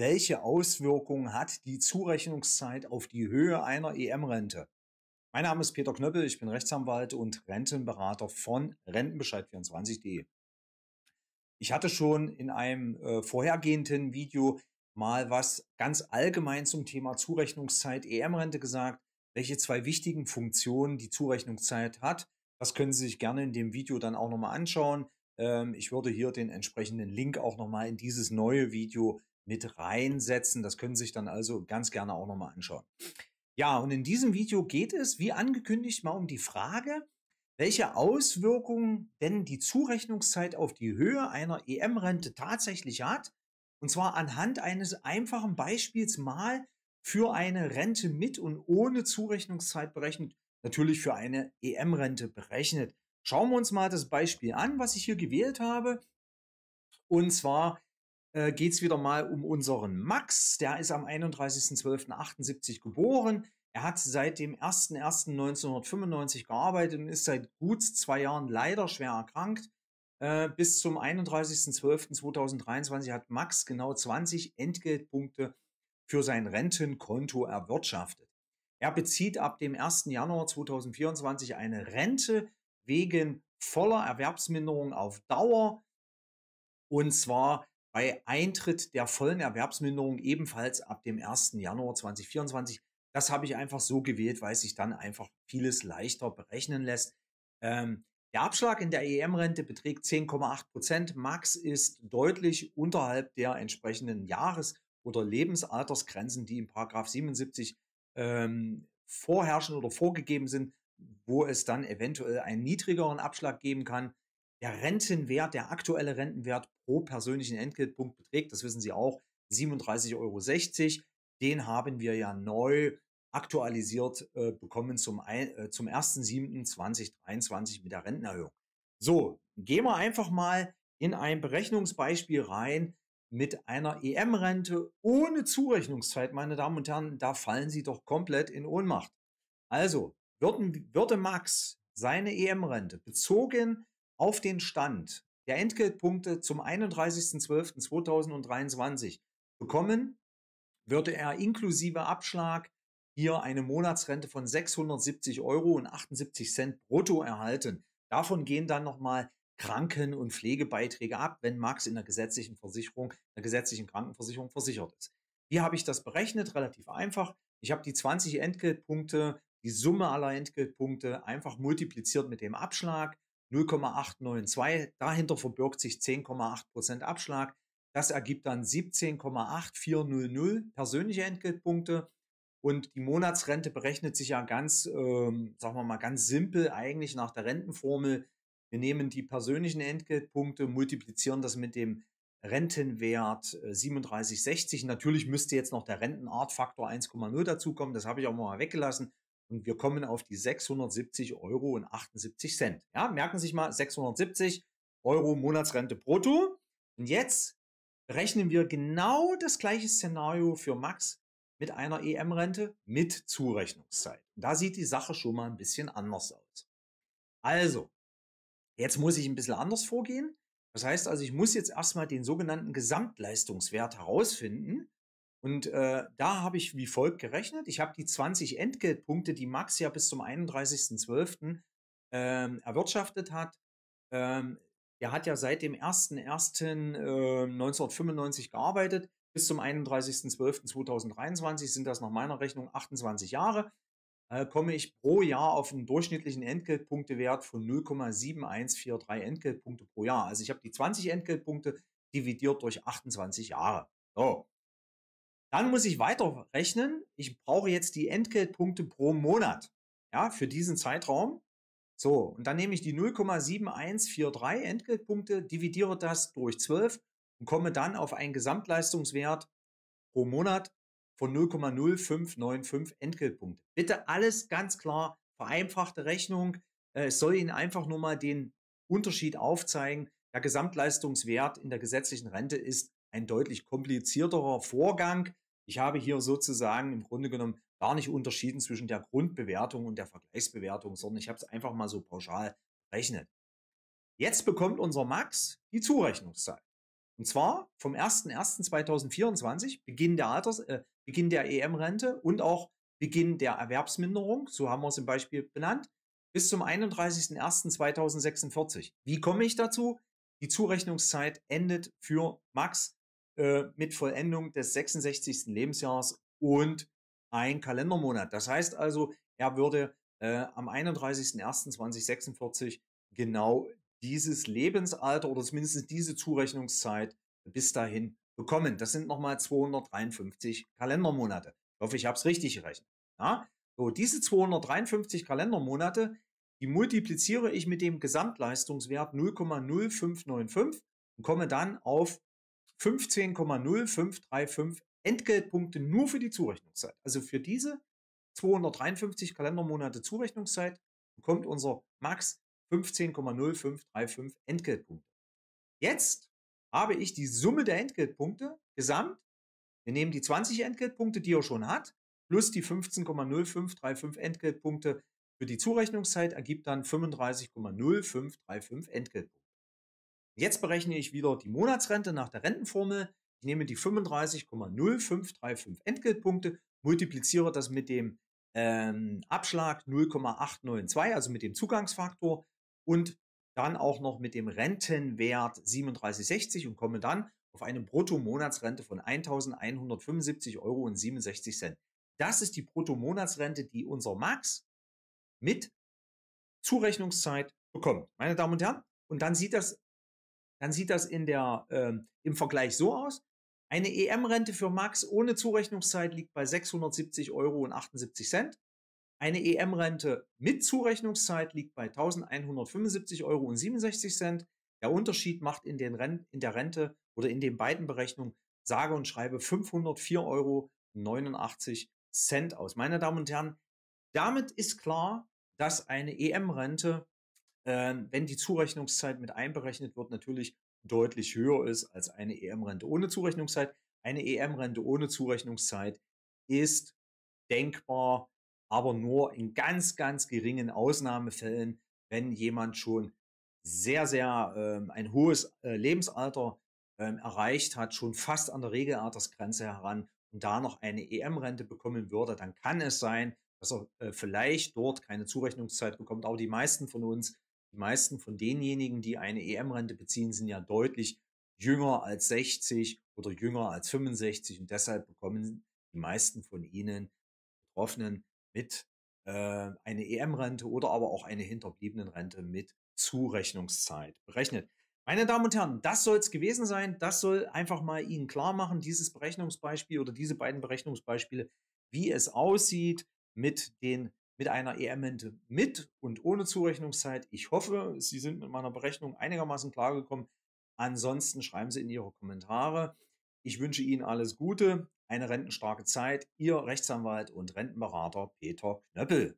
welche Auswirkungen hat die Zurechnungszeit auf die Höhe einer EM-Rente? Mein Name ist Peter Knöppel, ich bin Rechtsanwalt und Rentenberater von Rentenbescheid24.de. Ich hatte schon in einem äh, vorhergehenden Video mal was ganz allgemein zum Thema Zurechnungszeit EM-Rente gesagt, welche zwei wichtigen Funktionen die Zurechnungszeit hat. Das können Sie sich gerne in dem Video dann auch nochmal anschauen. Ähm, ich würde hier den entsprechenden Link auch nochmal in dieses neue Video mit reinsetzen. Das können Sie sich dann also ganz gerne auch nochmal anschauen. Ja, und in diesem Video geht es, wie angekündigt, mal um die Frage, welche Auswirkungen denn die Zurechnungszeit auf die Höhe einer EM-Rente tatsächlich hat. Und zwar anhand eines einfachen Beispiels mal für eine Rente mit und ohne Zurechnungszeit berechnet, natürlich für eine EM-Rente berechnet. Schauen wir uns mal das Beispiel an, was ich hier gewählt habe. Und zwar äh, geht es wieder mal um unseren Max. Der ist am 31.12.78 geboren. Er hat seit dem 01.01.1995 gearbeitet und ist seit gut zwei Jahren leider schwer erkrankt. Äh, bis zum 31.12.2023 hat Max genau 20 Entgeltpunkte für sein Rentenkonto erwirtschaftet. Er bezieht ab dem 1. Januar 2024 eine Rente wegen voller Erwerbsminderung auf Dauer. Und zwar bei Eintritt der vollen Erwerbsminderung ebenfalls ab dem 1. Januar 2024. Das habe ich einfach so gewählt, weil sich dann einfach vieles leichter berechnen lässt. Ähm, der Abschlag in der EM-Rente beträgt 10,8 Prozent. Max ist deutlich unterhalb der entsprechenden Jahres- oder Lebensaltersgrenzen, die in Paragraph 77 ähm, vorherrschen oder vorgegeben sind, wo es dann eventuell einen niedrigeren Abschlag geben kann. Der Rentenwert, der aktuelle Rentenwert pro persönlichen Entgeltpunkt beträgt, das wissen Sie auch, 37,60 Euro. Den haben wir ja neu aktualisiert äh, bekommen zum, äh, zum 1.7.2023 mit der Rentenerhöhung. So, gehen wir einfach mal in ein Berechnungsbeispiel rein mit einer EM-Rente ohne Zurechnungszeit, meine Damen und Herren, da fallen Sie doch komplett in Ohnmacht. Also, würden, würde Max seine EM-Rente bezogen auf den Stand der Entgeltpunkte zum 31.12.2023 bekommen, würde er inklusive Abschlag hier eine Monatsrente von 670 Euro und 78 Cent brutto erhalten. Davon gehen dann nochmal Kranken- und Pflegebeiträge ab, wenn Max in der gesetzlichen Versicherung, der gesetzlichen Krankenversicherung versichert ist. Wie habe ich das berechnet? Relativ einfach. Ich habe die 20 Entgeltpunkte, die Summe aller Entgeltpunkte einfach multipliziert mit dem Abschlag 0,892. Dahinter verbirgt sich 10,8% Abschlag. Das ergibt dann 17,8400 persönliche Entgeltpunkte. Und die Monatsrente berechnet sich ja ganz, ähm, sagen wir mal, ganz simpel eigentlich nach der Rentenformel. Wir nehmen die persönlichen Entgeltpunkte, multiplizieren das mit dem Rentenwert 37,60. Äh, Natürlich müsste jetzt noch der Rentenartfaktor 1,0 dazukommen. Das habe ich auch mal weggelassen. Und wir kommen auf die 670 Euro und 78 Cent. Ja, merken Sie sich mal 670 Euro Monatsrente brutto. Und jetzt rechnen wir genau das gleiche Szenario für Max mit einer EM-Rente mit Zurechnungszeit. Und da sieht die Sache schon mal ein bisschen anders aus. Also, jetzt muss ich ein bisschen anders vorgehen. Das heißt also, ich muss jetzt erstmal den sogenannten Gesamtleistungswert herausfinden. Und äh, da habe ich wie folgt gerechnet. Ich habe die 20 Entgeltpunkte, die Max ja bis zum 31.12. Ähm, erwirtschaftet hat. Ähm, er hat ja seit dem 1.1.1995 ähm, gearbeitet. Bis zum 31.12.2023 sind das nach meiner Rechnung 28 Jahre. Äh, komme ich pro Jahr auf einen durchschnittlichen Entgeltpunktewert von 0,7143 Entgeltpunkte pro Jahr. Also ich habe die 20 Entgeltpunkte dividiert durch 28 Jahre. So. Dann muss ich weiter rechnen. Ich brauche jetzt die Entgeltpunkte pro Monat. Ja, für diesen Zeitraum. So. Und dann nehme ich die 0,7143 Entgeltpunkte, dividiere das durch 12 und komme dann auf einen Gesamtleistungswert pro Monat von 0,0595 Entgeltpunkte. Bitte alles ganz klar, vereinfachte Rechnung. Äh, es soll Ihnen einfach nur mal den Unterschied aufzeigen. Der Gesamtleistungswert in der gesetzlichen Rente ist ein deutlich komplizierterer Vorgang. Ich habe hier sozusagen im Grunde genommen gar nicht unterschieden zwischen der Grundbewertung und der Vergleichsbewertung, sondern ich habe es einfach mal so pauschal berechnet. Jetzt bekommt unser Max die Zurechnungszahl. Und zwar vom 01.01.2024, Beginn der Alters, äh, Beginn der EM-Rente und auch Beginn der Erwerbsminderung, so haben wir es im Beispiel benannt, bis zum 31.01.2046. Wie komme ich dazu? Die Zurechnungszeit endet für Max äh, mit Vollendung des 66. Lebensjahres und ein Kalendermonat. Das heißt also, er würde äh, am 31.01.2046 genau dieses Lebensalter oder zumindest diese Zurechnungszeit bis dahin bekommen. Das sind nochmal 253 Kalendermonate. Ich hoffe, ich habe es richtig gerechnet. Ja? So, diese 253 Kalendermonate, die multipliziere ich mit dem Gesamtleistungswert 0,0595 und komme dann auf 15,0535 Entgeltpunkte nur für die Zurechnungszeit. Also für diese 253 Kalendermonate Zurechnungszeit bekommt unser Max 15,0535 Entgeltpunkte. Jetzt habe ich die Summe der Entgeltpunkte gesamt. Wir nehmen die 20 Entgeltpunkte, die er schon hat, plus die 15,0535 Entgeltpunkte für die Zurechnungszeit ergibt dann 35,0535 Entgeltpunkte. Jetzt berechne ich wieder die Monatsrente nach der Rentenformel. Ich nehme die 35,0535 Entgeltpunkte, multipliziere das mit dem ähm, Abschlag 0,892, also mit dem Zugangsfaktor und dann auch noch mit dem Rentenwert 3760 und komme dann auf eine Bruttomonatsrente von 1175,67 Euro. Das ist die Bruttomonatsrente, die unser Max mit Zurechnungszeit bekommt. Meine Damen und Herren, und dann sieht das dann sieht das in der, äh, im Vergleich so aus. Eine EM-Rente für Max ohne Zurechnungszeit liegt bei 670 Euro und 78 Cent. Eine EM-Rente mit Zurechnungszeit liegt bei 1175 Euro und 67 Cent. Der Unterschied macht in, den Rent in der Rente oder in den beiden Berechnungen sage und schreibe 504 Euro 89 Cent aus. Meine Damen und Herren, damit ist klar, dass eine EM-Rente ähm, wenn die Zurechnungszeit mit einberechnet wird, natürlich deutlich höher ist als eine EM-Rente ohne Zurechnungszeit. Eine EM-Rente ohne Zurechnungszeit ist denkbar, aber nur in ganz, ganz geringen Ausnahmefällen, wenn jemand schon sehr, sehr ähm, ein hohes äh, Lebensalter ähm, erreicht hat, schon fast an der Regelaltersgrenze heran und da noch eine EM-Rente bekommen würde, dann kann es sein, dass er äh, vielleicht dort keine Zurechnungszeit bekommt. Aber die meisten von uns die meisten von denjenigen, die eine EM-Rente beziehen, sind ja deutlich jünger als 60 oder jünger als 65 und deshalb bekommen die meisten von ihnen Betroffenen mit äh, eine EM-Rente oder aber auch eine Hinterbliebenen-Rente mit Zurechnungszeit berechnet. Meine Damen und Herren, das soll es gewesen sein. Das soll einfach mal Ihnen klar machen, dieses Berechnungsbeispiel oder diese beiden Berechnungsbeispiele, wie es aussieht mit den mit einer EM-Ente mit und ohne Zurechnungszeit. Ich hoffe, Sie sind mit meiner Berechnung einigermaßen klargekommen. Ansonsten schreiben Sie in Ihre Kommentare. Ich wünsche Ihnen alles Gute, eine rentenstarke Zeit. Ihr Rechtsanwalt und Rentenberater Peter Knöppel.